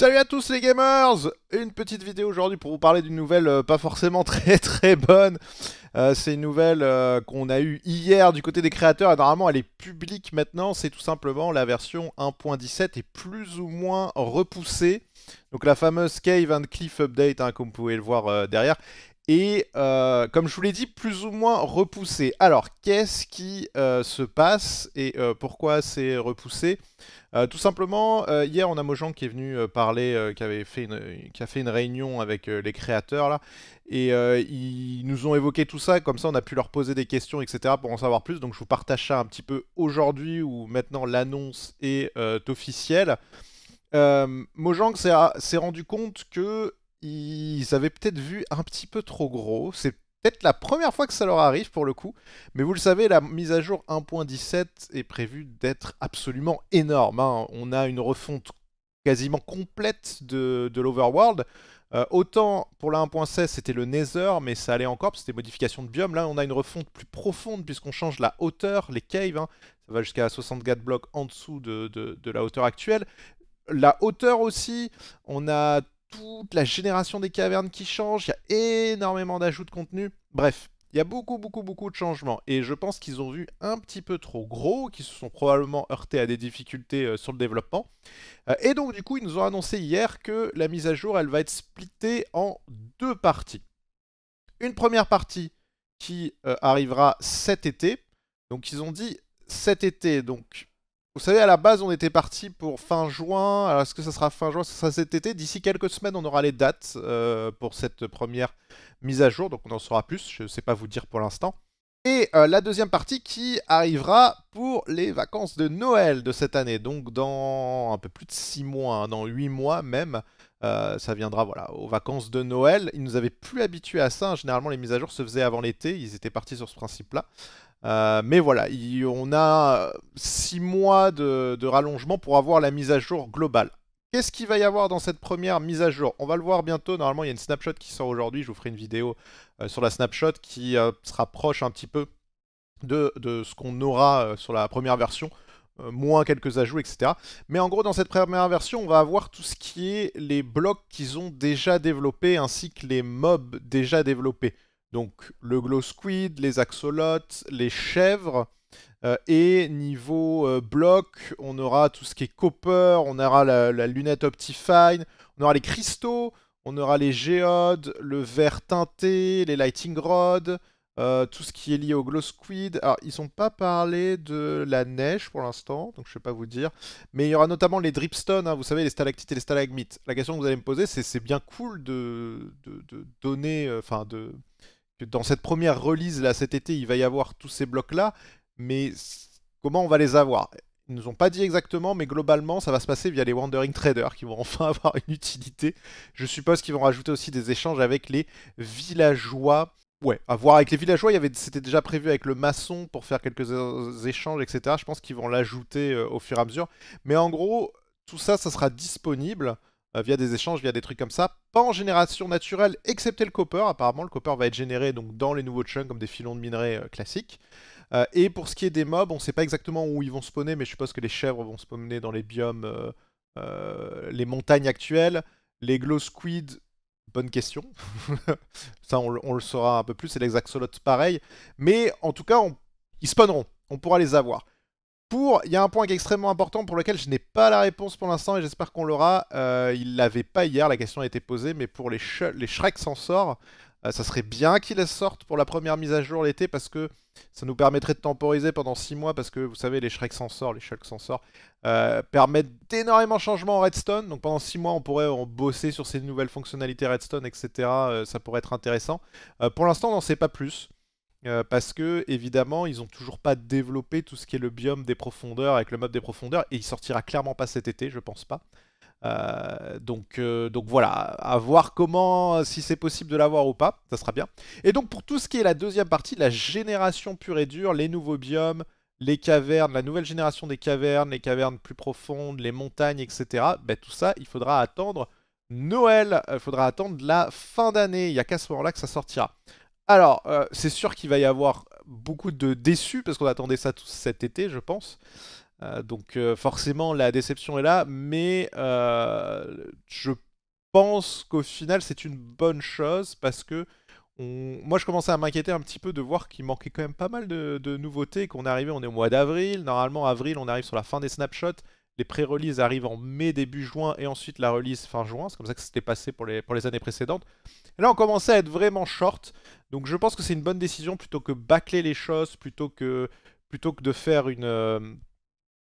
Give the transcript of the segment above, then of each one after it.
Salut à tous les gamers Une petite vidéo aujourd'hui pour vous parler d'une nouvelle euh, pas forcément très très bonne. Euh, c'est une nouvelle euh, qu'on a eue hier du côté des créateurs et normalement elle est publique maintenant. C'est tout simplement la version 1.17 est plus ou moins repoussée. Donc la fameuse Cave and Cliff Update hein, comme vous pouvez le voir derrière et euh, comme je vous l'ai dit, plus ou moins repoussé. Alors, qu'est-ce qui euh, se passe et euh, pourquoi c'est repoussé Tout simplement, hier, on a Mojang qui est venu parler, qui, avait fait une, qui a fait une réunion avec les créateurs, là, et ils nous ont évoqué tout ça, comme ça on a pu leur poser des questions, etc., pour en savoir plus. Donc, je vous partage ça un petit peu aujourd'hui, où maintenant l'annonce est officielle. Mojang s'est rendu compte que ils avaient peut-être vu un petit peu trop gros. C'est peut-être la première fois que ça leur arrive pour le coup. Mais vous le savez, la mise à jour 1.17 est prévue d'être absolument énorme. Hein. On a une refonte quasiment complète de, de l'Overworld. Euh, autant pour la 1.16 c'était le Nether, mais ça allait encore, c'était modification de biome. Là on a une refonte plus profonde puisqu'on change la hauteur, les caves, hein. ça va jusqu'à 64 blocs en dessous de, de, de la hauteur actuelle. La hauteur aussi, on a toute la génération des cavernes qui change, il y a énormément d'ajouts de contenu. Bref, il y a beaucoup, beaucoup, beaucoup de changements. Et je pense qu'ils ont vu un petit peu trop gros, qu'ils se sont probablement heurtés à des difficultés euh, sur le développement. Euh, et donc, du coup, ils nous ont annoncé hier que la mise à jour, elle va être splittée en deux parties. Une première partie qui euh, arrivera cet été. Donc, ils ont dit cet été, donc vous savez, à la base, on était parti pour fin juin. Alors, est-ce que ça sera fin juin Ça sera cet été. D'ici quelques semaines, on aura les dates euh, pour cette première mise à jour. Donc, on en saura plus. Je ne sais pas vous dire pour l'instant. Et euh, la deuxième partie qui arrivera pour les vacances de Noël de cette année. Donc, dans un peu plus de 6 mois, hein, dans 8 mois même, euh, ça viendra voilà, aux vacances de Noël. Ils nous avaient plus habitués à ça. Hein. Généralement, les mises à jour se faisaient avant l'été. Ils étaient partis sur ce principe-là. Euh, mais voilà, on a 6 mois de, rallongement pour avoir la mise à jour globale. Qu'est-ce qu'il va y avoir dans cette première mise à jour On va le voir bientôt. Normalement, il y a une snapshot qui sort aujourd'hui. Je vous ferai une vidéo euh, sur la snapshot qui euh, sera se rapproche un petit peu de, de ce qu'on aura sur la première version moins quelques ajouts, etc. Mais en gros, dans cette première version, on va avoir tout ce qui est les blocs qu'ils ont déjà développés ainsi que les mobs déjà développés. Donc le glow squid, les axolotes, les chèvres. Euh, et niveau euh, bloc, on aura tout ce qui est copper, on aura la, lunette Optifine, on aura les cristaux, on aura les géodes, le Vert teinté, les lighting rods, euh, tout ce qui est lié au glow squid. Alors, ils n'ont pas parlé de la neige pour l'instant, donc je ne vais pas vous dire. Mais il y aura notamment les dripstones, hein, vous savez, les stalactites et les stalagmites. La question que vous allez me poser, c'est c'est bien cool de, de donner, enfin de dans cette première release là cet été, il va y avoir tous ces blocs là, mais comment on va les avoir Ils nous ont pas dit exactement, mais globalement, ça va se passer via les Wandering Traders qui vont enfin avoir une utilité. Je suppose qu'ils vont rajouter aussi des échanges avec les villageois. Ouais, à voir avec les villageois, avait, c'était déjà prévu avec le maçon pour faire quelques échanges, etc. Je pense qu'ils vont l'ajouter euh, au fur et à mesure. Mais en gros, tout ça, ça sera disponible. Euh, via des échanges, via des trucs comme ça, pas en génération naturelle, excepté le copper. Apparemment, le copper va être généré donc dans les nouveaux chunks comme des filons de minerais euh, classiques. Euh, et pour ce qui est des mobs, on sait pas exactement où ils vont spawner, mais je suppose que les chèvres vont spawner dans les biomes, les montagnes actuelles, les glow squid. Bonne question. ça, on, le saura un peu plus. c'est les pareil. Mais en tout cas, ils spawneront. On pourra les avoir il y a un point qui est extrêmement important pour lequel je n'ai pas la réponse pour l'instant et j'espère qu'on l'aura. Euh, il l'avait pas hier, la question a été posée, mais pour les, Shrek s'en sort. Euh, ça serait bien qu'ils la sortent pour la première mise à jour l'été parce que ça nous permettrait de temporiser pendant 6 mois parce que vous savez, les Shrek s'en sort, les Shrek s'en sort, euh, permettent d'énormément de changements en Redstone. Donc pendant 6 mois, on pourrait en bosser sur ces nouvelles fonctionnalités Redstone, etc. ça pourrait être intéressant. pour l'instant, on n'en sait pas plus. Euh, parce que évidemment ils ont toujours pas développé tout ce qui est le biome des profondeurs avec le mode des profondeurs et il sortira clairement pas cet été je pense pas euh, euh, donc, voilà à voir comment si c'est possible de l'avoir ou pas ça sera bien et donc pour tout ce qui est la deuxième partie la génération pure et dure les nouveaux biomes les cavernes, la nouvelle génération des cavernes, les cavernes plus profondes, les montagnes, etc. Ben, tout ça, il faudra attendre Noël, il faudra attendre la fin d'année. Il n'y a qu'à ce moment-là que ça sortira. Alors, euh, c'est sûr qu'il va y avoir beaucoup de déçus, parce qu'on attendait ça tout cet été, je pense. Euh, donc euh, forcément, la déception est là, mais je pense qu'au final, c'est une bonne chose, parce que moi, je commençais à m'inquiéter un petit peu de voir qu'il manquait quand même pas mal de, nouveautés, qu'on arrivait, on est au mois d'avril, normalement, avril, on arrive sur la fin des snapshots, les pré-releases arrivent en mai, début juin, et ensuite la release fin juin. C'est comme ça que c'était passé pour les, pour les années précédentes. Et là, on commençait à être vraiment short. Donc je pense que c'est une bonne décision plutôt que bâcler les choses, plutôt que, plutôt que de faire une, euh,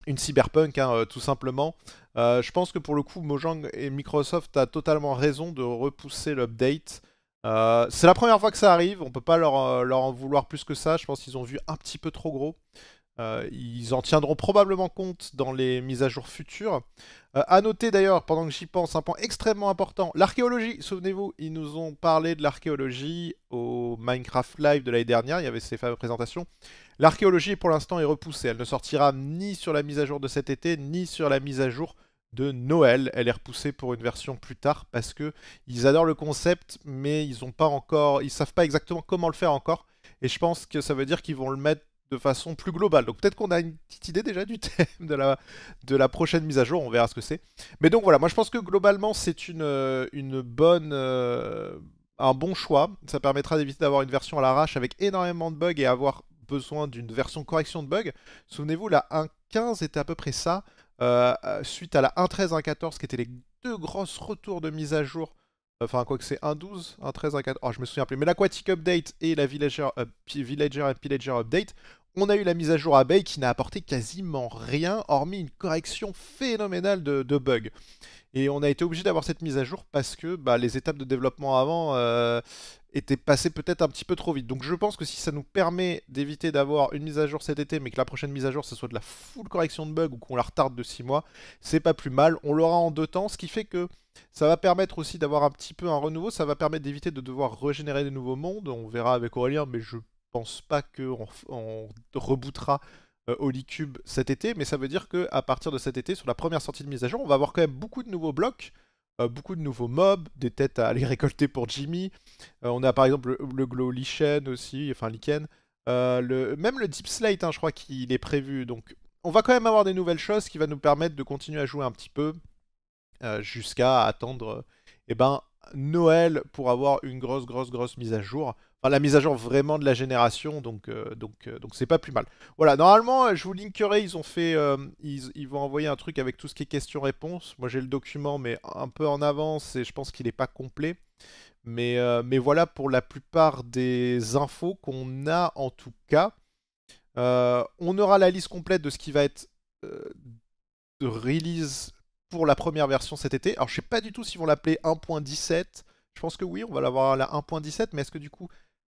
une cyberpunk, hein, euh, tout simplement. Euh, je pense que pour le coup, Mojang et Microsoft a totalement raison de repousser l'update. c'est la première fois que ça arrive, on peut pas leur, leur en vouloir plus que ça, je pense qu'ils ont vu un petit peu trop gros. Euh, ils en tiendront probablement compte dans les mises à jour futures. Euh, à noter d'ailleurs, pendant que j'y pense, un point extrêmement important, l'archéologie. Souvenez-vous, ils nous ont parlé de l'archéologie au Minecraft Live de l'année dernière, il y avait ces fameuses présentations. L'archéologie pour l'instant est repoussée, elle ne sortira ni sur la mise à jour de cet été, ni sur la mise à jour de Noël. Elle est repoussée pour une version plus tard parce que ils adorent le concept, mais ils ont pas encore, ils savent pas exactement comment le faire encore. Et je pense que ça veut dire qu'ils vont le mettre de façon plus globale. Donc peut-être qu'on a une petite idée déjà du thème de la, de la prochaine mise à jour, on verra ce que c'est. Mais donc voilà, moi je pense que globalement c'est une, euh, une bonne, euh, un bon choix. Ça permettra d'éviter d'avoir une version à l'arrache avec énormément de bugs et avoir besoin d'une version correction de bugs. Souvenez-vous, la 1.15 était à peu près ça, euh, suite à la 1.13, 1.14 qui étaient les deux grosses retours de mise à jour Enfin, quoi que c'est 1.12, 12, un 13, un 14. Oh, je me souviens plus. Mais l'Aquatic Update et la Villager, euh, Villager Pillager Update, on a eu la mise à jour à qui n'a apporté quasiment rien, hormis une correction phénoménale de, bugs. Et on a été obligé d'avoir cette mise à jour parce que bah, les étapes de développement avant euh, était passé peut-être un petit peu trop vite. Donc je pense que si ça nous permet d'éviter d'avoir une mise à jour cet été, mais que la prochaine mise à jour, ce soit de la full correction de bugs ou qu'on la retarde de 6 mois, c'est pas plus mal. On l'aura en deux temps, ce qui fait que ça va permettre aussi d'avoir un petit peu un renouveau, ça va permettre d'éviter de devoir régénérer des nouveaux mondes. On verra avec Aurélien, mais je pense pas qu'on on rebootera euh, Cube cet été, mais ça veut dire qu'à partir de cet été, sur la première sortie de mise à jour, on va avoir quand même beaucoup de nouveaux blocs euh, beaucoup de nouveaux mobs, des têtes à aller récolter pour Jimmy. Euh, on a par exemple le, Glow Lichen aussi, enfin Lichen. Euh, le, même le Deep Slate, hein, je crois qu'il est prévu. Donc on va quand même avoir des nouvelles choses qui va nous permettre de continuer à jouer un petit peu jusqu'à attendre eh ben, Noël pour avoir une grosse, grosse, grosse mise à jour la mise à jour vraiment de la génération, donc euh, donc euh, donc c'est pas plus mal. Voilà, normalement, euh, je vous linkerai, ils ont fait, ils, vont envoyer un truc avec tout ce qui est questions-réponses. Moi, j'ai le document, mais un peu en avance et je pense qu'il n'est pas complet. Mais mais voilà pour la plupart des infos qu'on a en tout cas. on aura la liste complète de ce qui va être de release pour la première version cet été. Alors, je sais pas du tout s'ils vont l'appeler 1.17. Je pense que oui, on va l'avoir à la 1.17, mais est-ce que du coup,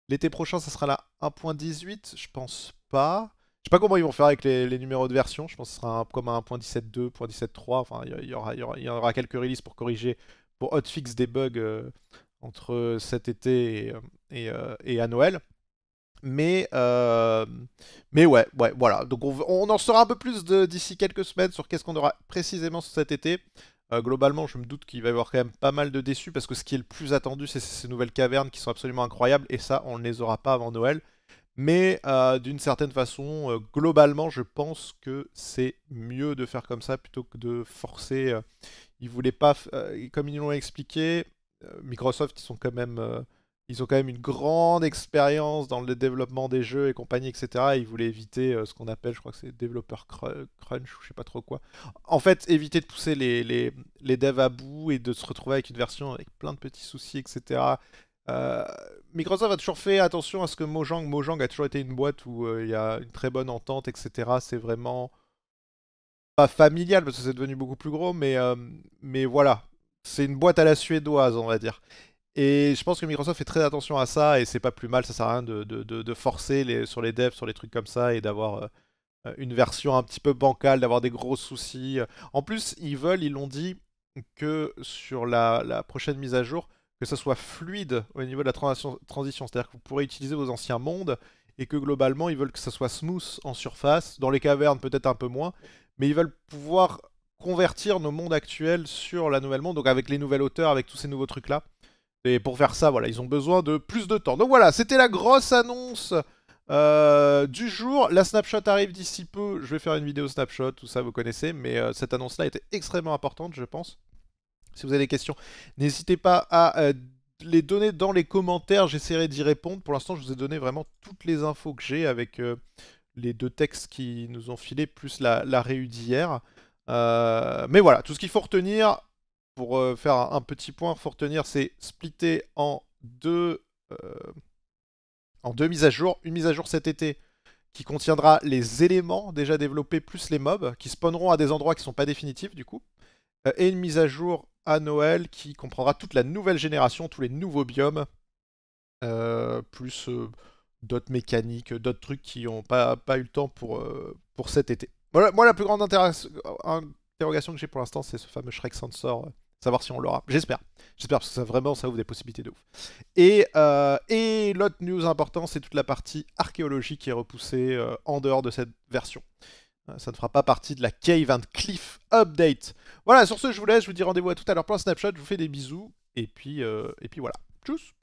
L'été prochain, ça sera la 1.18 Je pense pas. Je sais pas comment ils vont faire avec les, numéros de version. Je pense que ce sera comme un 1.17.2, 1.17.3. Enfin, il y, aura, y aura quelques releases pour corriger, pour hotfix des bugs euh, entre cet été et, euh, euh, à Noël. Mais, mais ouais, ouais, voilà. Donc on, on, en saura un peu plus d'ici quelques semaines sur qu'est-ce qu'on aura précisément cet été. Euh, globalement, je me doute qu'il va y avoir quand même pas mal de déçus parce que ce qui est le plus attendu, c'est ces nouvelles cavernes qui sont absolument incroyables et ça, on ne les aura pas avant Noël. Mais euh, d'une certaine façon, euh, globalement, je pense que c'est mieux de faire comme ça plutôt que de forcer. ils voulaient pas, comme ils l'ont expliqué, Microsoft, ils sont quand même ils ont quand même une grande expérience dans le développement des jeux et compagnie, etc. ils voulaient éviter euh, ce qu'on appelle, je crois que c'est développeur crunch ou je sais pas trop quoi. En fait, éviter de pousser les, les, les, devs à bout et de se retrouver avec une version avec plein de petits soucis, etc. Euh, Microsoft a toujours fait attention à ce que Mojang, Mojang a toujours été une boîte où euh, il y a une très bonne entente, etc. C'est vraiment pas familial parce que c'est devenu beaucoup plus gros, mais, mais voilà. C'est une boîte à la suédoise, on va dire. Et je pense que Microsoft fait très attention à ça et c'est pas plus mal, ça sert à rien de, forcer les, sur les devs, sur les trucs comme ça et d'avoir euh, euh, une version un petit peu bancale, d'avoir des gros soucis. Euh. En plus, ils veulent, ils l'ont dit, que sur la, prochaine mise à jour, que ça soit fluide au niveau de la transition, transition. c'est-à-dire que vous pourrez utiliser vos anciens mondes et que globalement, ils veulent que ça soit smooth en surface, dans les cavernes peut-être un peu moins, mais ils veulent pouvoir convertir nos mondes actuels sur la nouvelle monde, donc avec les nouvelles hauteurs, avec tous ces nouveaux trucs-là. Et pour faire ça, voilà, ils ont besoin de plus de temps. Donc voilà, c'était la grosse annonce euh, du jour. La snapshot arrive d'ici peu. Je vais faire une vidéo snapshot, tout ça vous connaissez. Mais euh, cette annonce-là était extrêmement importante, je pense. Si vous avez des questions, n'hésitez pas à euh, les donner dans les commentaires. J'essaierai d'y répondre. Pour l'instant, je vous ai donné vraiment toutes les infos que j'ai avec les deux textes qui nous ont filés, plus la, la réu d'hier. mais voilà, tout ce qu'il faut retenir, pour euh, faire un, petit point, faut retenir, c'est splitté en deux, euh, en deux mises à jour. Une mise à jour cet été qui contiendra les éléments déjà développés plus les mobs qui spawneront à des endroits qui ne sont pas définitifs du coup. Euh, et une mise à jour à Noël qui comprendra toute la nouvelle génération, tous les nouveaux biomes, plus d'autres mécaniques, d'autres trucs qui n'ont pas, pas, eu le temps pour, pour cet été. Voilà, moi, la plus grande interrogation que j'ai pour l'instant, c'est ce fameux Shrek Sensor savoir si on l'aura. J'espère. J'espère parce que ça vraiment ça ouvre des possibilités de ouf. Et, euh, et l'autre news important, c'est toute la partie archéologique qui est repoussée euh, en dehors de cette version. Euh, ça ne fera pas partie de la Cave and Cliff Update. Voilà, sur ce, je vous laisse, je vous dis rendez-vous à tout à l'heure pour un snapshot, je vous fais des bisous, et puis, et puis voilà. Tchuss